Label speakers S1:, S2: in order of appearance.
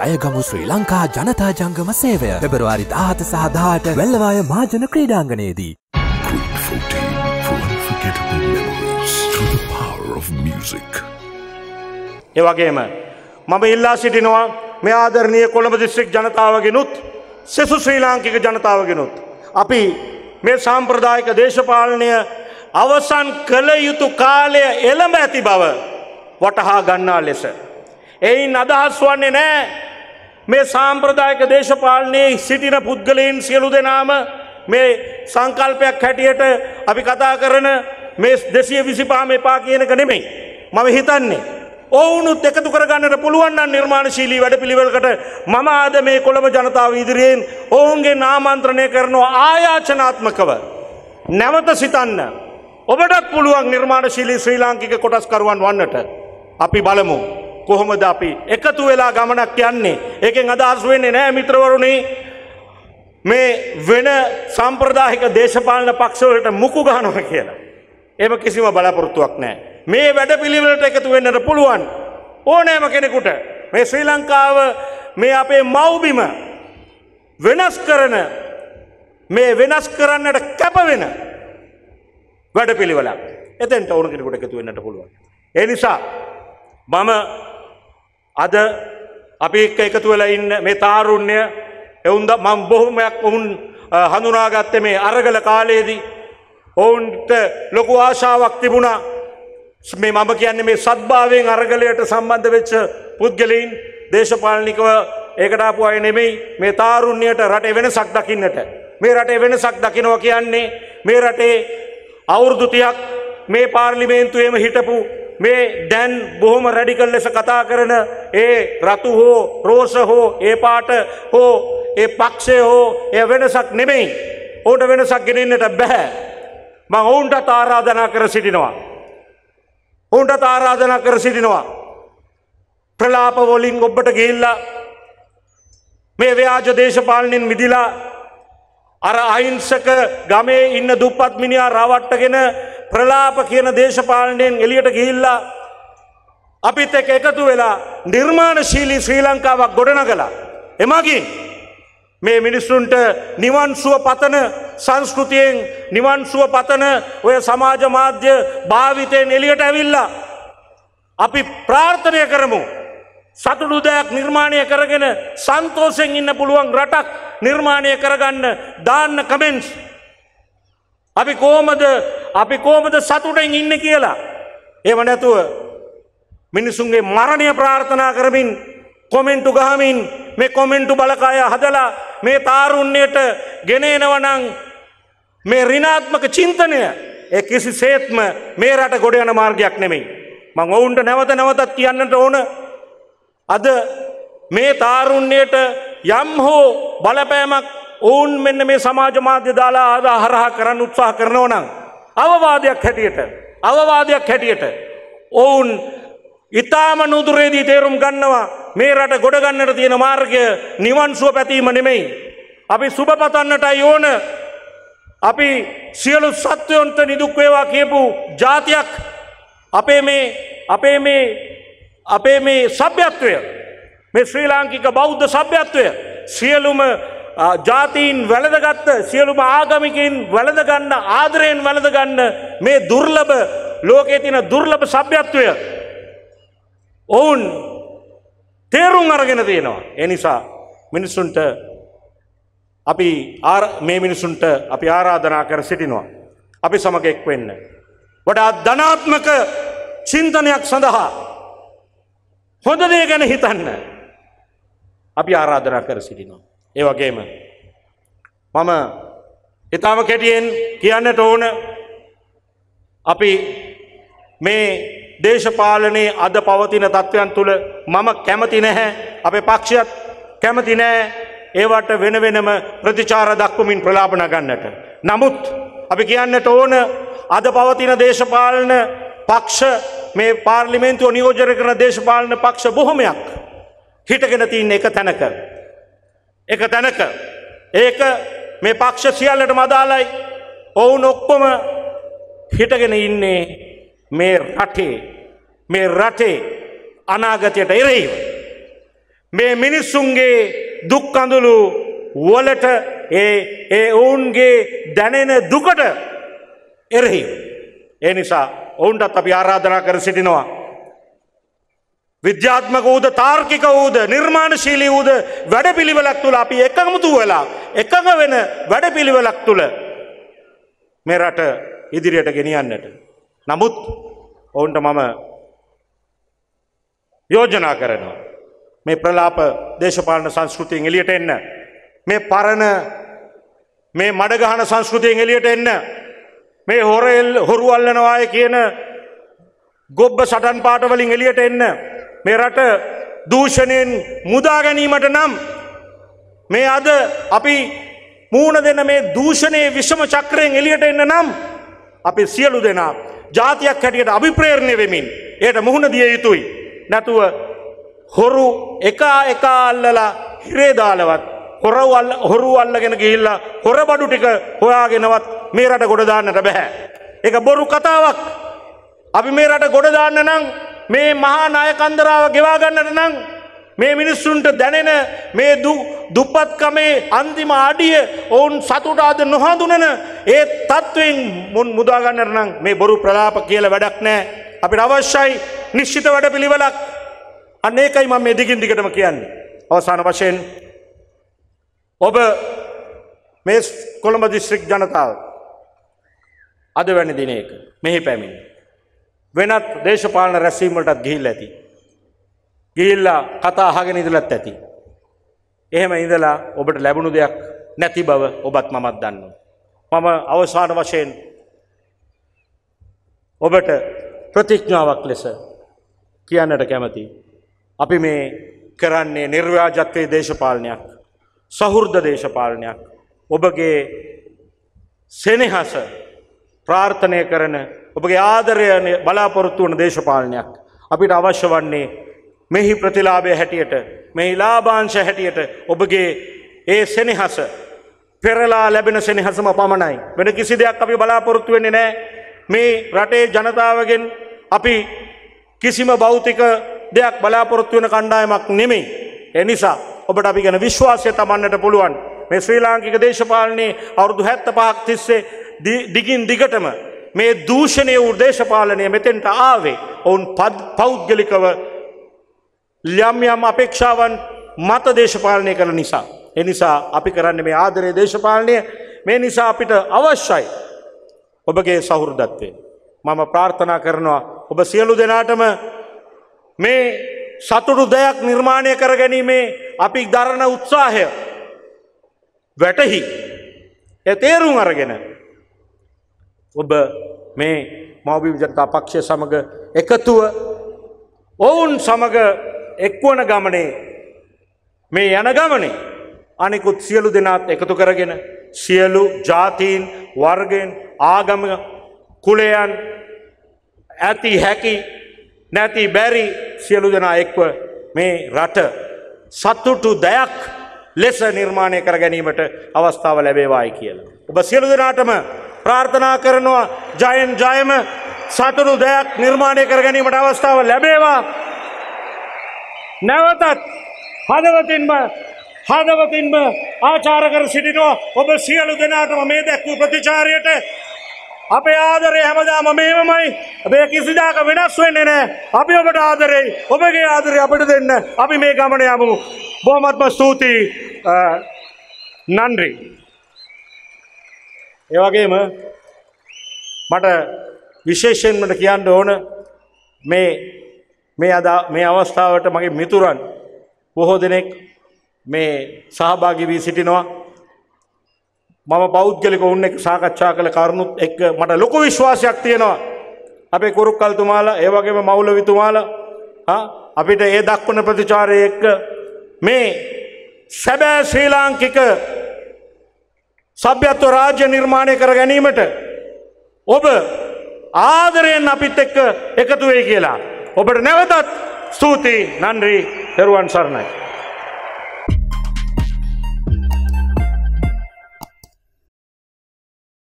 S1: ජයගමු ශ්‍රී ලංකා ජනතා ජංගම සේවය පෙබරවාරි දාහත සහදාට වෙල්ලවාය මාජන ක්‍රීඩාංගනයේදී. එවගේම මම ඉල්ලා සිටිනවා මේ ආදරණය කොළඹ දිස්ත්‍රික් ජනතාවගෙනුත් සෙසු ශ්‍රී ලාංකික ජනතාවගෙනුත්. අපි මේ සාම්ප්‍රදායික දේශපාලනය අවසන් කළ යුතු කාලය එළඹ ඇති බව වටහා ගන්නා ලෙස. එයින් අදහස් වන්නේ නෑ මේ සාම්ප්‍රදායක දේශපාලනයේ සිටින පුද්ගලයන් සියලු දෙනාම මේ සංකල්පයක් හැටියට අපි කතා කරන මේ දෙසිය විසිපාම එපා කියනක නෙමෙයි. මම හිතන්නේ. ඔවුනුත් එකතු කරගන්නට පුළුවන්න්න නිර්මාණශීලී වැඩ පිළිවෙලකට මම ආද මේ කොළඹ ජනතාව ඉදිරියෙන් ඔවුන්ගේ නාමන්ත්‍රණය කරනවා ආයාචනාත්මකව. නැවත සිතන්න. ඔබටත් පුළුවන් නිර්මාණශීලී ශ්‍රී ලාංකික කොටස්කරුවන් වන්නට. අපි බලමු. කොහොමද අපි එකතු වෙලා ගමනක් යන්නේ ඒකෙන් අදහස් වෙන්නේ නෑ මිත්‍රවරුණි මේ වෙන සම්ප්‍රදායික දේශපාලන පක්ෂවලට මුකු ගහනවා කියලා. එහෙම කිසිම බලාපොරොත්තුවක් නෑ. මේ වැඩපිළිවෙලට එකතු වෙන්නට පුළුවන් ඕනෑම කෙනෙකුට මේ ශ්‍රී ලංකාව මේ අපේ මව්බිම වෙනස් කරන මේ වෙනස් කරන්නට කැප වෙන වැඩපිළිවෙලක්. එතෙන්ට ඕන කෙනෙකුට එකතු වෙන්නට පුළුවන්. ඒ නිසා මම අද අපි එක්ක එකතු වෙලා ඉන්න මේ තාරුණ්‍ය එවුන්ද මම බොහොමයක් ඔවුන් හඳුනාගත්තේ මේ අරගල කාලයේදී ඔවුන්ට ලොකු ආශාවක් තිබුණා මේ මම කියන්නේ මේ සත්භාවයෙන් අරගලයට සම්බන්ධ වෙච්ච පුද්ගලයින් දේශපාලනිකව ඒකට ආපු අය නෙමෙයි මේ තාරුණ්‍යයට රටේ වෙනසක් දකින්නට මේ රටේ වෙනසක් දකිනවා කියන්නේ මේ රටේ අවුරුදු 30ක් මේ පාර්ලිමේන්තුවේම හිටපු මේ දැන් බොහොම රැඩිකල් ලෙස කතා කරන ඒ රතු හෝ රෝස හෝ ඒ පාට හෝ ඒ පක්ෂය හෝ එය වෙනසක් නෙමෙයි ඕට වෙනසක් ගෙනෙන්නට බැහැ මං ඔවුන්ටත් ආරාධනා කර සිටිනවා ඔවුන්ටත් ආරාධනා කර සිටිනවා ප්‍රලාප වලින් ඔබට ගිහිල්ලා මේ ව්‍යාජ දේශපාලනින් මිදිලා අර අහිංසක ගමේ ඉන්න දුප්පත් මිනිහා රවට්ටගෙන ප්‍රලාප කියන දේශපාලනයෙන් එලියට ගිහිල්ලා අපිත් එක් එකතු වෙලා නිර්මාණශීලී ශ්‍රී ලංකාවක් ගොඩනගලා. එමගින් මේ මිනිස්සුන්ට නිවන් සුව පතන සංස්කෘතියෙන් නිවන් සුව පතන ඔය සමාජ මාධ්‍ය භාවිතයෙන් එලියට ඇවිල්ලා. අපි ප්‍රාර්ථනය කරමු සතුටු දෙයක් නිර්මාණය කරගෙන සන්තෝසෙන් ඉන්න පුළුවන් රටක් නිර්මාණය කරගන්න දාන්න කමෙන්ස්. අපි කෝමද අපි කෝමද සතුටෙන් ඉන්න කියලා. ඒම නැතුව මිනිසුන්ගේ මරණය ප්‍රාර්ථනා කරමින් කොමෙන්ටු ගහමින් මේ කොමෙන්ටු බලකාය හදලා මේ තාරුණ්‍යයට ගෙනේනවනං මේ රිනාත්මක චින්තනය ඒ කිසි සේත්ම මේ රට ගොඩ යන මාර්ගයක් නෙමෙයි. මං ඔවුන්ට නැවත නැවතත් කියන්නට ඕන අද මේ තාරුණ්‍යයට යම් හෝ බලපෑමක් ඔවුන් මෙන්න මේ සමාජ මාධ්‍ය දාලා ආදා හරහා කරන්න උත්සාහ කරනව නම් අවවාදයක් හැටියට අවවාදයක් හැටියට ඔවුන් ඉතාම නුදුරේදී තේරුම් ගන්නවා මේ රට ගොඩගන්නට තියෙන මාර්ගය නිවන්සුව පැතීම නෙමෙයි. අපි සුභපතන්නටයි ඕන අපි සියලු සත්වයොන්ට නිදුක්වේවා කියපු ජාතියක් අපේ මේ අපේ මේ අපේ මේ සභ්‍යත්වය මේ ශ්‍රී ලාංකික බෞද්ධ සභ්‍යත්වය සියලුම ජාතීන් වැළඳගත්ත සියලුම ආගමිකින් වැළඳගන්න ආදරයෙන් වැළඳගන්න මේ දුර්ලභ ලෝකයේ තින දුර්ලභ සභ්‍යත්වය ඔවුන් තේරුම් අරගෙන තියෙනවා. එනිසා මිනිස්සුන්ට අපි මේ මිනිසුන්ට අපි ආරාධනා කර සිටිනවා. අපි සමග එක් වෙන්න. වඩා ධනාත්මක චින්තනයක් සඳහා හොඳ දේ ගැන හිතන්න අපි ආරාධනා කර සිටිනවා. ඒ වගේම මම ඊටම කැටියෙන් කියන්නට ඕන අපි මේ දේශපාලනයේ අද පවතින තත්ත්වයන් තුල මම කැමති නැහැ අපේ පක්ෂයත් කැමති නැහැ ඒවට වෙන වෙනම ප්‍රතිචාර දක්වමින් ප්‍රලාප නගන්නට. නමුත් අපි කියන්නට ඕන අද පවතින දේශපාලන පක්ෂ මේ පාර්ලිමේන්තුව නියෝජනය කරන දේශපාලන පක්ෂ බොහොමයක් හිටගෙන තියන්නේ එක තැනක එක තැනක. ඒක මේ පක්ෂ සියල්ලට මදාලයි ඔවුන් ඔක්කොම හිටගෙන ඉන්නේ මේ රටේ මේ රටේ අනාගතයට එරෙහිව. මේ මිනිස්සුන්ගේ දුක්කඳුළු වලට ඒ ඒ ඔවුන්ගේ දැනෙන දුකට එරෙහි. ඒ නිසා ඔවුන්ටත් අපි ආරාධනා කර සිටිනවා. විද්‍යාත්මක වූද තාර්කික වූද නිර්මාණශීලී වූද වැඩපිළිවෙලක් තුළ අපි එකමුතු වෙලා එකඟ වෙන වැඩපිළිවෙලක් තුළ මේ රට ඉදිරියට ගෙනියන්නට. නමුත් ඔවුන්ට මම යෝජනා කරනවා. මේ ප්‍රලාප දේශපාලන සංස්කෘතියෙන් එලියට එන්න. මේ පරණ මේ මඩගහන සංස්කෘතියෙන් එලියට එන්න. මේ හොරෙල් හොරුවල්ලනවාය කියන ගොබ්බ සටන් පාටවලින් එලියට එන්න. මේ රට දූෂණයෙන් මුදාගැනීමට නම් මේ අද අපි මූුණ දෙන මේ දූෂණයේ විෂම චක්‍රයෙන් එලියට එන්න නම් අපි සියලු දෙනා ජාතියක් හැටියට අභිප්‍රේරණය වෙමින් එයට මුහුණ දිය යුතුයි නැතුව හොරු එකා එකා අල්ලලා හිරේදාලවත් හොරවල් හොරු අල්ලගෙන ගිහිල්ලා හොර බඩු ටික හොයාගෙනවත් මේ රට ගොඩදාන්නට බැහැ. එක බොරු කතාවක් අපි මේ රට ගොඩදාන්න නම් මේ මහා නායකන්දරාව ගෙවාගන්නට නං මේ මිනිස්සුන්ට දැනෙන මේ දුප්පත්කමේ අන්තිම අඩිය ඔවුන් සතුටාද නොහඳුනන ඒ තත්ත්වෙන් මුන් මුදාගන්නට නම් මේ බොරු ප්‍රලාප කියල වැඩක් නෑ අපිට අවශ්‍යයි නිශ්චිත වැඩ පිළිවලක් අන්නේකයි මම මේ දිගින් දිගටම කියන්නේ අවසාන වශයෙන් ඔබ මේ කොළඹ දිස්ත්‍රික් ජනතාව අද වැනි දිනයක මෙහි පැමිණි වෙනත් දේශපාලන රැස්වීමටත් ගිහිල් ඇති. ගිහිල්ලා කතා අහගෙන ඉඳලත් ඇති. එහෙම ඉඳලා ඔබට ලැබුණු දෙයක් නැති බව ඔබත් මමත් දන්නවා. මම අවසාන වශයෙන් ඔබට ප්‍රතිඥාවක් ලෙස කියන්නට කැමති. අපි මේ කරන්නේ නිර්ව්‍යාජත්වයේ දේශපාලනයක්. සහෘර්ද දේශපාලනයක්. ඔබගේ සෙනෙහස ප්‍රාර්ථනය කරන ඔබගේ ආදරය බලාපොරොත්තු වන දේශපාලනයක්. අපිට අවශ්‍ය වන්නේ මෙහි ප්‍රතිලාභය හැටියට මෙහි ලාභාංශ හැටියට ඔබගේ ඒ සෙනෙහස පෙරලා ලැබෙන සෙනෙහසම පමණයි. වෙන කිසි දෙයක් අපි බලාපොරොත්තු වෙන්නේ නෑ මේ රටේ ජනතාවගෙන් අපි කිසිම භෞතික දෙයක් බලාපොරොත්තු වෙන කණ්ඩායමක් නෙමෙයි. එනිසා ඔබට අපි ගැන විශ්වාසය තමන්නට පුළුවන්. මේ ශ්‍රී ලාංකික දේශපාලනයේ අවුරුදු 75ක් තිස්සේ දිගින් දිගටම මේ දූෂණය උර්දේශපාලනය මෙතෙන්ට ආවේ ඔවුන් පෞද්ගලිකව ල්‍යම්යම් අපේක්ෂාවන් මත දේශපාලනය කළ නිසා. එනිසා අපි කරන්න මේ ආදරය දේශපාලනය මේ නිසා අපිට අවශ්‍යයි ඔබගේ සහුරුදත්වේ. මම ප්‍රාර්ථනා කරනවා ඔබ සියලු දෙනාටම මේ සතුටු දෙයක් නිර්මාණය කර ගැනීමේ අපි දරණ උත්සාහය වැටහි. එ තේරුම් අරගෙන ඔබ මේ මවබිම ජනතා පක්ෂය සමඟ එකතුව ඔවුන් සමඟ එක්වන ගමනේ මේ යන ගමනේ අනෙකුත් සියලු දෙනාත් එකතු කරගෙන සියලු ජාතීන් වර්ගෙන් ආගම කුලයන් ඇති හැකි නැති බැරි සියලු දෙනා එක්ව මේ රට සතුටු දයක් ලෙස නිර්මාණය කර ගැනීමට අවස්ථාව ලැබේවායි කියලා. ඔබ සියලු දෙනාටම ප්‍රාර්ථනා කරනවා ජයෙන් ජයම සතුරු දෙයක් නිර්මාණය කර ගැනීමට අවස්ථාව ලැබේවා නැවතත් හදවතින්ම හදවතින්ම ආචාර කර සිටිනවා ඔබ සියලු දෙනාටම මේ දැක්වූ ප්‍රතිචාරයට අපේ ආදරේ හැමදාම මේමමයි මේ කිසිදාක වෙනස් වෙන්නේ නැහැ අපි ඔබට ආදරේ ඔබගේ ආදරේ අපිට දෙන්න අපි මේ ගමන යමු බොහොමත්ම ස්තුතියි නන්රි ඒ වගේම මට විශේෂයෙන්ම කියන්න ඕන මේ මේ අද මේ අවස්ථාවට මගේ මිතුරන් බොහෝ දෙනෙක් මේ සහභාගී වී සිටිනවා මම පෞද්ගලිකව උන් එක්ක සාකච්ඡා කළ කරුණුත් එක්ක මට ලොකු විශ්වාසයක් තියෙනවා අපේ කුරුක්කල්තුමාලා ඒ වගේම මවුලවිතුමාලා ආ අපිට ඒ දක්වන ප්‍රතිචාරය එක්ක මේ සැබෑ ශ්‍රී ලාංකික සභ්‍යත්ව රාජ්‍ය නිර්මාණය කර ගැනීමට ඔබ ආදරයෙන් අපිත් එක්ක එකතු වෙයි කියලා. ඔබට නැවතත් ස්තුතියි නන්රි තෙරුවන් සරණයි.